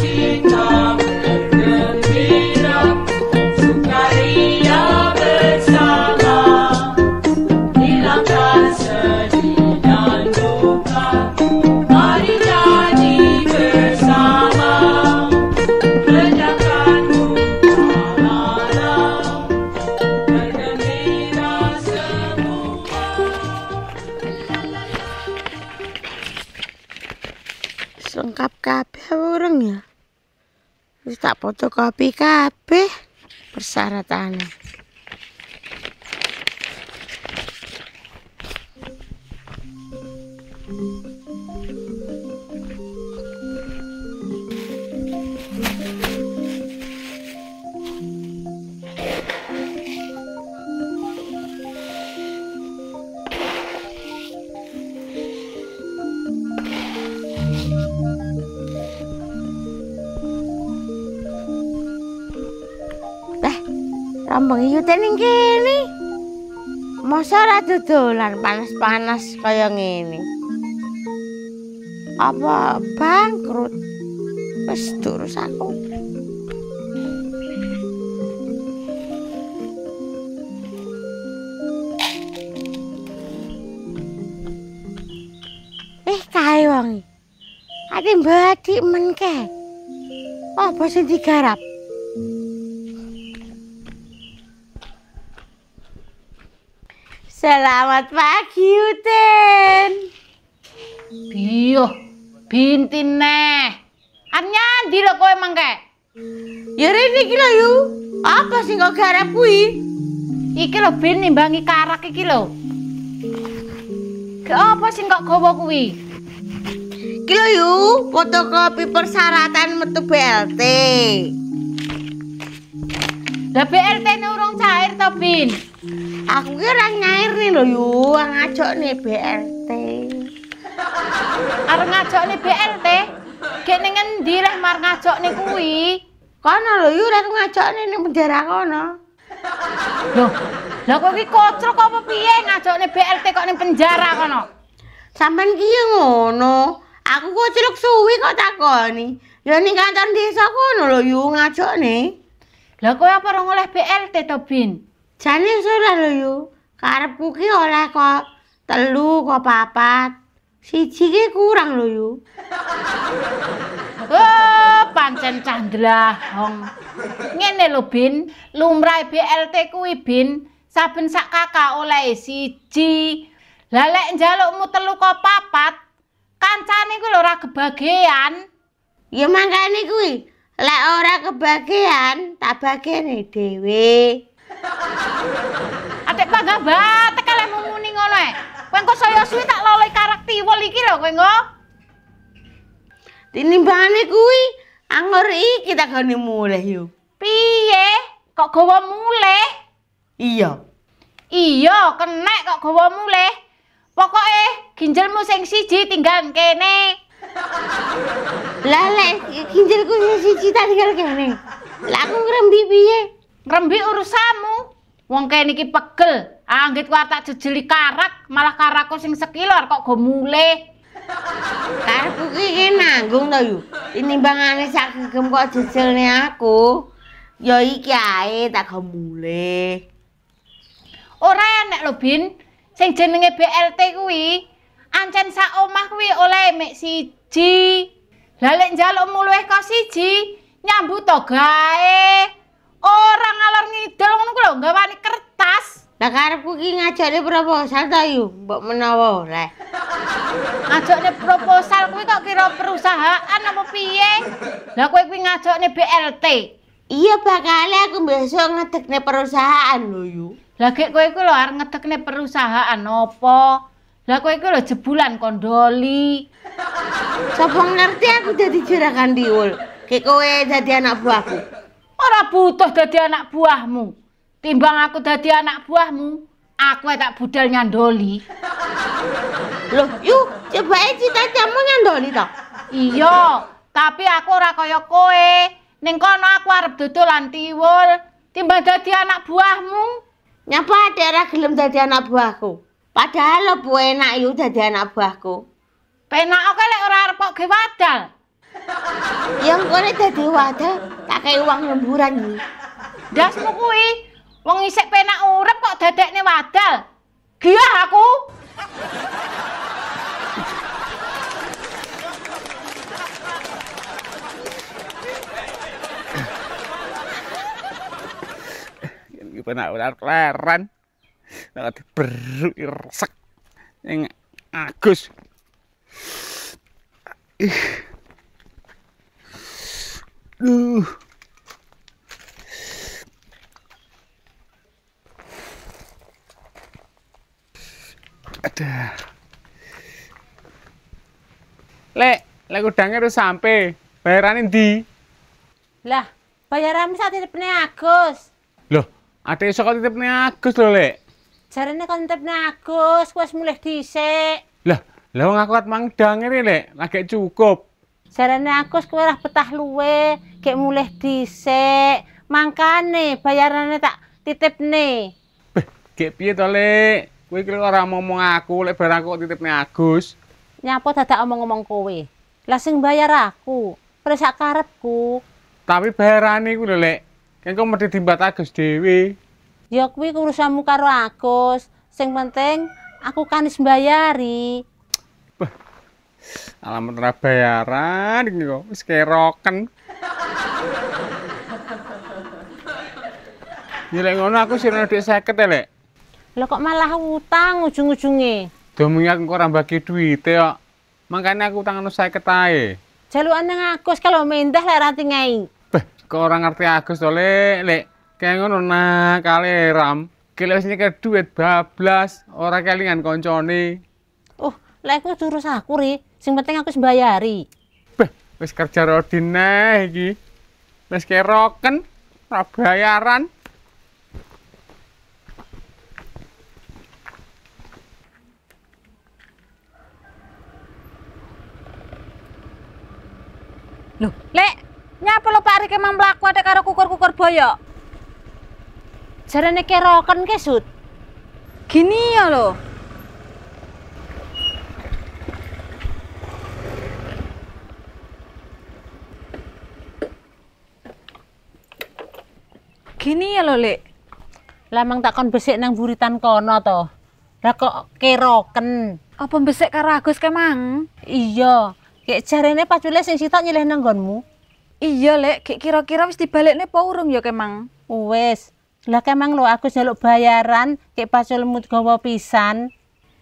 you. fotokopi kabeh persyaratane Thank you. Rambang iyo tening kene. Masa ora dodolan panas-panas kaya gini, Apa bangkrut? Wis durus aku. Eh kae wong. Ati mbadi men kae. Apa sih digarap? Selamat pagi, Uten. Biyo, bintin neh. An nyandi lho kowe mangke. Ya rene iki lho yu. Apa sih kok garap kuwi? Iki lho bin nimbangi karak iki lho. Ke apa sih kok gawa kuwi? Iki lho yu, fotokopi persyaratan metu BLT. Lah BLT ne cair to, aku kira nyair nih lo yuk ngajak nih BLT Are ngajak nih BLT kayak nengen mar ngajak nih kui kono lo yuk dan ngajak nih nih penjara kono lo lo kok ki kocok apa piye ngajak nih BLT kok nih penjara kono sampean kiyo ngono aku kok celuk suwi kok takoni ya nih kantor desa kono lo yu, ngajak nih lo kok apa orang oleh BLT tobin? Bin Jane surah lho yu, Karepku ki oleh kok telu kok papat. Siji ki kurang lho yu. Oh, pancen candra hong. Ngene lho Bin, lumrah BLT kuwi Bin, saben sak kakak oleh siji. Lah lek njalukmu telu kok papat, kancane ku lho ora kebagian. Ya mangkane kuwi, lek ora kebagian, tak bagene dhewe. Ha gak batek kalau ngono eh. Kau yang saya suwi tak lalui karakter wal iki lho kau ngo. Ini bahannya kui, anggur iki tak goni muleh yuk. Piye, kok gowo muleh? Iya. Iya, kenek kok gawa mulai. Pokoknya ginjalmu sing siji tinggal kene. Lah lek ginjalku sing siji tak tinggal kene. Laku aku ngrembi piye? Ngrembi urusanmu. Wong kene iki pegel, Anggit kuwi tak jejeli karak, malah karakku sing sekilor kok go mule. Karepku ini nanggung Ini bang aneh sak gem kok jejelnya aku. Ya iki ae tak gue mulai. Orang enak lo Bin, sing jenenge BLT kuwi ancen sak omah kuwi oleh mek siji. Lah njaluk muluwe kok siji, nyambut to gae. Orang ngalor ngidul ngono ku lho, gawani kertas. Lakarepku ki ngajakne proposal ta yu, mbok menawa oleh. Ngajakne proposal kuwi kok kira perusahaan apa piye? Lah kowe kuwi ngajakne BLT. Iya bakale aku besok ngedekne perusahaan lho yu. Lah gek kowe kuwi lho arep ngedekne perusahaan apa? Lah kowe kuwi lho jebulan kondoli. sopong ngerti aku jadi juragan diul? Kek kowe jadi anak buahku. Ora butuh jadi anak buahmu. timbang aku dadi anak buahmu aku tak budal nyandoli loh yuk coba aja camu nyandoli tak iya tapi aku ora kaya kowe ning kono aku arep dodol lan tiwul timbang dadi anak buahmu nyapa ada ora gelem dadi anak buahku padahal lo bu enak yuk dadi anak buahku penak oke lek ora arep kok wadal yang kowe dadi wadal tak kaya uang lemburan yuk Dasmu mau kuih, Wong isek penak urep kok dadekne wadal. Giyah aku. penak urep leren. Nek diberuk resek. Ning Agus. Ih. Duh. ada lek lek udangnya udah sampai bayarannya di lah bayaranmu saat itu punya loh ada yang sokot itu lho, lek caranya kalau itu punya Agus kuas mulai disek lah lah wong aku mang dange lek lagi cukup caranya Agus kuas lah petah luwe kayak mulai disek mangkane bayarannya tak titip nih Beh, kayak piye toh lek Kowe kira ora ngomong aku, lek barang kok titipne Agus. Nyapa dadak omong-omong kowe? Lah sing bayar aku, presak karepku. Tapi bayarane ku lho, Lek. Kengko mesti dimbat Agus dhewe. Ya kuwi urusanmu karo Agus. Sing penting aku kan wis mbayari. Alamat ora bayaran iki kok wis keroken. Ya lek ngono aku sing dhuwit 50 ya, Lek. Lah kok malah utang ujung-ujunge? Domenge aku orang bagi duit ya. makanya aku utangno saya ae. Jalukan nang Agus kalau mendah lek rati ngai. Beh, kok ora ngerti Agus to, Lek. Lek, kaya ngono nah kali ram. Kile wis nyekel duit bablas, orang kelingan koncone. Oh, lek aku durus aku ri. Sing penting aku mbayari. Beh, wis kerja rodine iki. Wis keroken, ora bayaran. Loh, Lek, nyapa lo Pak Rike mang mlaku ada karo kukur-kukur boyok? Jarene keroken ke, Sud. Gini ya lo. Gini ya lo, Lek. Lamang takon besik nang buritan kono to. Lah kok keroken. Apa besek karo Agus kemang? Iya. Kek jarene pacule sing sitok nyileh nang nggonmu. Iya, Lek, kek kira-kira wis dibalekne apa urung ya, Kemang? Wis. Lah Kemang lho aku njaluk bayaran kek paculmu gawa pisan.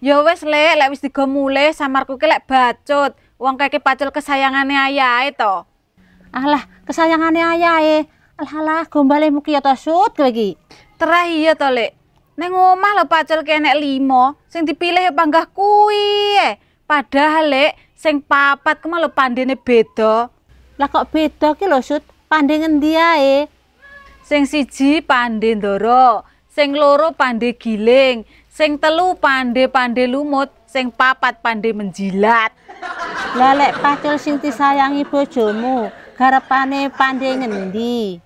Ya wis, Lek, lek wis digomule samarku ki lek bacut. Wong kek pacul kesayangane ayae to. Alah, kesayangane ayae Alah-alah, gombalemu ki ya kowe iki. Terah iya to, Lek. Neng omah lho pacul kenek limo, sing dipilih panggah kuwi. Eh. Padahal, Lek, sing papat ku malah pandene beda. Lah kok beda ki lho, Sut? Pandhe ngendi ae? Sing siji pandhe ndoro, sing loro pandhe giling, sing telu pandhe-pandhe lumut, sing papat pandhe menjilat. Lah lek pacul sing disayangi bojomu, garapane pandhe ngendi?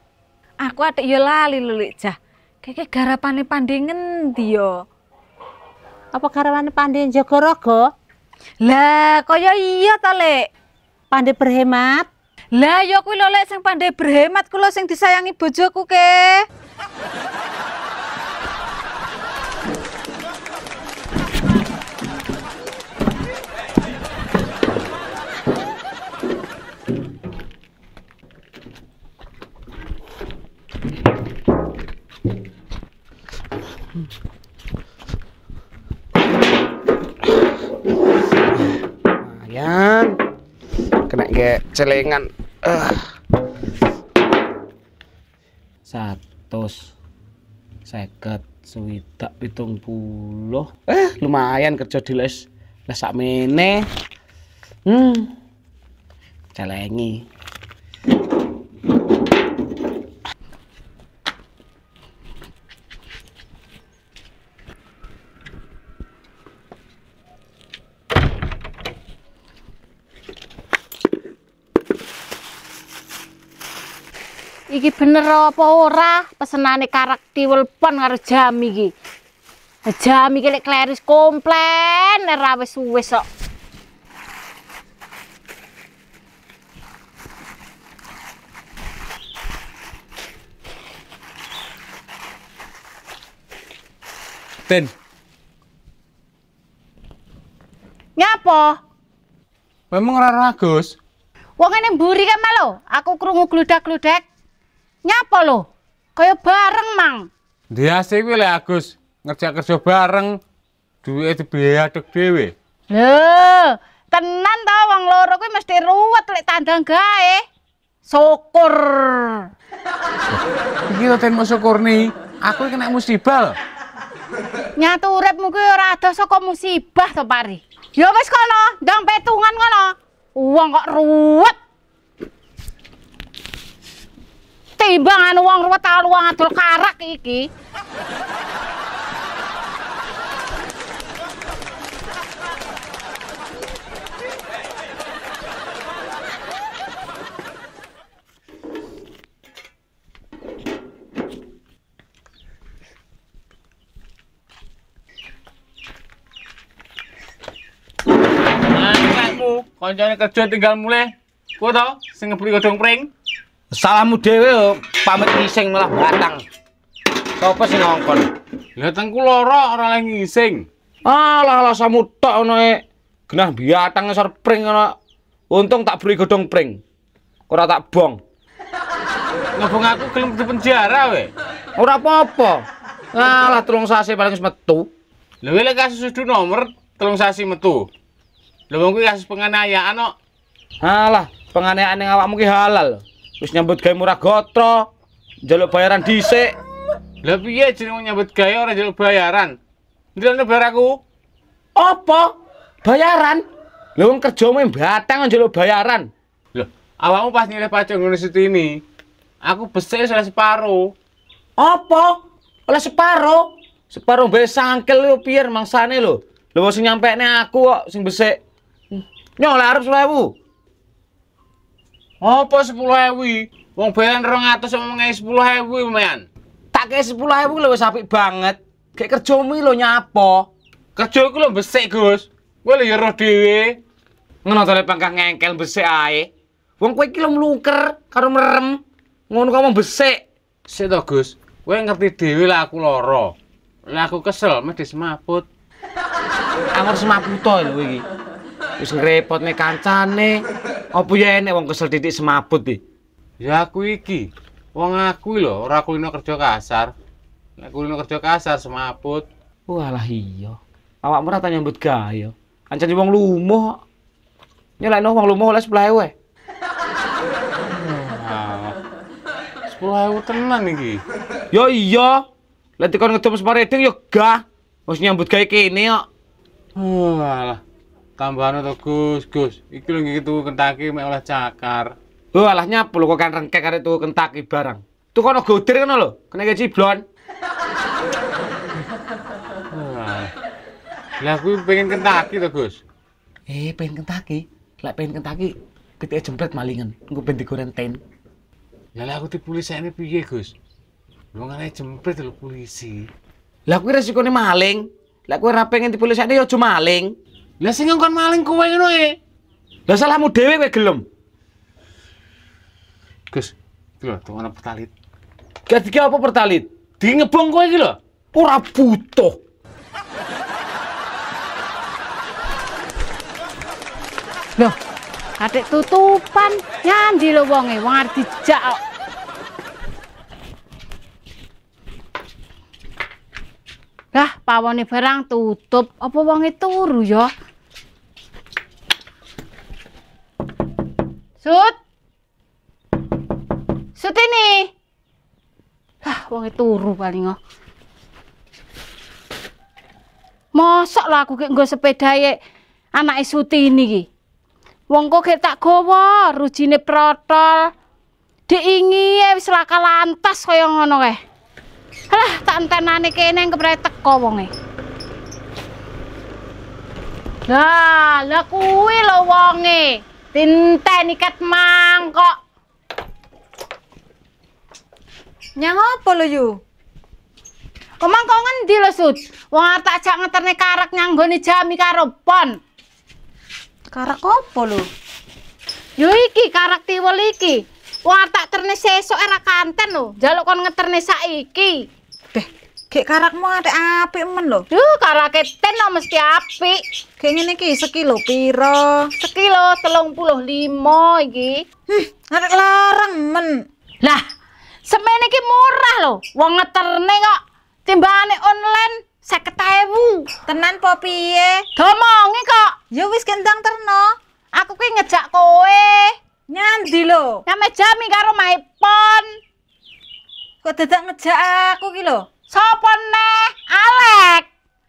Aku atik ya lali lelik jah. Keke garapane pandhe ngendi ya? Apa garapane pandhe Jogoro, Lah, kaya iya ta, Lek? Pandhe berhemat. Lah, ya kuwi lho, Lek, sing pandhe berhemat kuwi lho sing disayangi bojoku ke. Thank kena ke celengan uh. Ah. satu seket tak pitung puluh eh lumayan kerja di les les sak mene hmm celengi iki bener apa ora pesenane karak diwelpon karo jam iki jam iki lek kleris komplain ora wis suwe sok Ben ngapa? Memang ora ragus. Wong ngene mburi kan malo, Aku krungu gludak-gludek. Nyapa lo? Kaya bareng, Mang. Dia sih kuwi Agus, ngerja kerja bareng. itu biaya dek dewi. Lo, tenan tau wong loro kuwi mesti ruwet lek tandang gae. Syukur. Iki lho ten syukur ni. Aku kena musibah. Nyatu uripmu kuwi ora ada saka musibah to, Pari. Ya wis kono, ndang petungan kono. uang kok ruwet. anu uang ruwet uang adul karak iki. Nah, kancane kerja tinggal mulai. Kau to sing godong godhong pring. salahmu dhewe yo oh, pamit ngising malah batang sapa sing ngongkon lha tengku lara ora leh ngising alah alah samu tok ngono e genah biatang sor pring ngono untung tak beri godong pring ora tak bong ngobong aku kelim di penjara we ora apa-apa alah tulung sasi paling wis metu lha wile kasus sudu nomor tulung sasi metu lha wong kuwi kasus penganiayaan kok no. alah penganiayaan yang awakmu ki halal wis nyambut gawe murah gotro njaluk bayaran dhisik lha piye jenenge nyambut gawe ora njaluk bayaran ndelok bayar aku apa bayaran Loh, wong kerjamu batang njaluk bayaran Loh, awakmu pas nilai pajak ngene situ ini aku besek oleh separo apa oleh separo separo bayar sangkel lho piye mangsane lho lho sing nyampekne aku kok sing besek nyolek arep 1000 apa sepuluh hewi? wong bayan rong atas sama ngei sepuluh hewi men tak kaya sepuluh hewi lo sapi banget kayak kerja lho lo nyapa kerja lho lo besek gus gue lo yoroh dewe ngenot oleh pangkah ngengkel besek ae wong kue lho meluker karo merem ngono kamu besek sik tau gus gue ngerti dewe lah aku loro lah aku kesel mah di semaput aku semaput tuh lo wih terus ngerepot nih kancane Apa oh, ya enek wong kesel titik semaput iki? Ya aku iki. Wong aku lho, ora kulino kerja kasar. Nek kulino kerja kasar semaput. Walah iya. Awak ora nyambut gawe. Ya. Ancen wong lumuh. Nyelakno wong lumuh oleh Sebelah ewe. Sepuluh ewe tenan iki. Ya iya. Lah dikon ngedom separeding ya gah. Wis nyambut gawe kene kok. Walah tambahan atau Gus, Gus. Iki lho iki tuku Kentaki mek oleh cakar. Oh, alah nyapu lho kok kan rengkek arek tuku Kentaki barang. Tuh kono godir kan lho, kena ke ciblon. Nah, lah aku pengen Kentaki to, Gus. Eh, pengen Kentaki. lah pengen Kentaki ketika jempret malingan, engko pengen digoreng ten. Lah aku polisi ini piye, Gus? Wong ana jempret lho polisi. Lah resiko resikone maling. Lah rapengin di polisi ini ya cuma maling. Lah sing ngon maling kowe ngono e. Lah salahmu dhewe kowe gelem. Gus, iki lho tuwa pertalit. Gak dikira apa pertalit? Di ngebong kowe iki lho. Ora butuh. Loh, adek tutupan nyandi lo wong e wong arti jak kok. Lah, pawone barang tutup apa wong e turu ya? Sut. Sut ini. Hah, wong turu paling oh. Mosok lah aku gek nggo sepeda e anake Suti ini iki. Wong kok gek tak gowo, rujine protol. Diingi e wis laka lantas kaya ngono kae. Alah, tak entenane kene kepret teko wong e. Lah, lah kuwi lho Wonge. Tinteniket mangkok. Nyang apa lo yu? Omang kok ngendi lo sud? Wong arek tak jak ngeterne karek nyang jami karo pon. Karek apa lo? Yo iki karek tiwul iki. Wong arek tak terne sesuk era kanten lo. Jaluk kon ngeterne saiki. Kek karakmu ada api men lho. Duh, karake ten lo mesti api. Kek ngene iki sekilo piro? Sekilo 35 iki. Hmm, arek larang men. Lah, semen iki murah lho. Wong ngeterne kok timbangane online seket ewu. Tenan po piye? Domongi kok. Ya wis gendang terno. Aku kuwi ngejak kowe. Nyandi lho. Nyame jami karo maipon. Kok dadak ngejak aku ki lho? sopone Alek.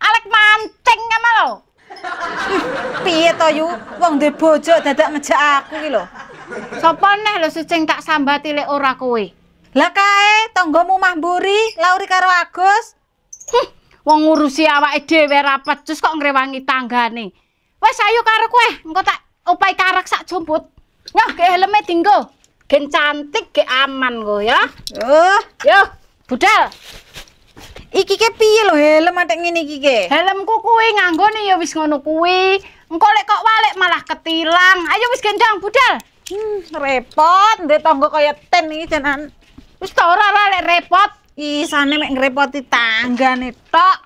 Alek mancing ngono lo Piye to Yu? Wong duwe bojok dadak mejak aku iki lho. Sopone lho sucing tak sambati lek ora kowe. Lah kae tanggomu mah mburi, lauri karo Agus. Wong ngurusi awake dhewe rapat terus kok ngrewangi tanggane. Wes ayo karo kowe, engko tak upai karak sak jumput. Nyah ge heleme dinggo. Gen cantik ge aman kowe ya. Yo, oh. yo, budal. Iki ke piye helm atek ngini iki ke? Helmku kuwi nih, ya wis ngono kui. Engko kok walet malah ketilang. Ayo wis gendang budal. Hmm, repot deh tangga kaya ten nih jenan. Wis ta ora lek repot. Isane mek ngrepoti tanggane tok.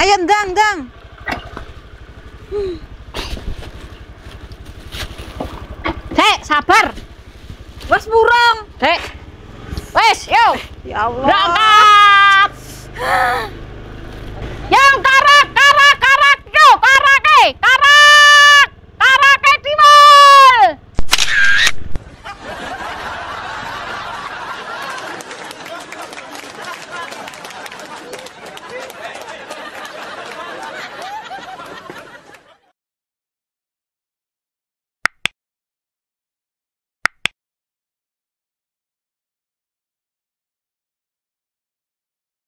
Ayo, gang, gang. Hmm. Dek, sabar. Wes burung, Dek. Wes, yo. Ya Allah. Berangkat. Yang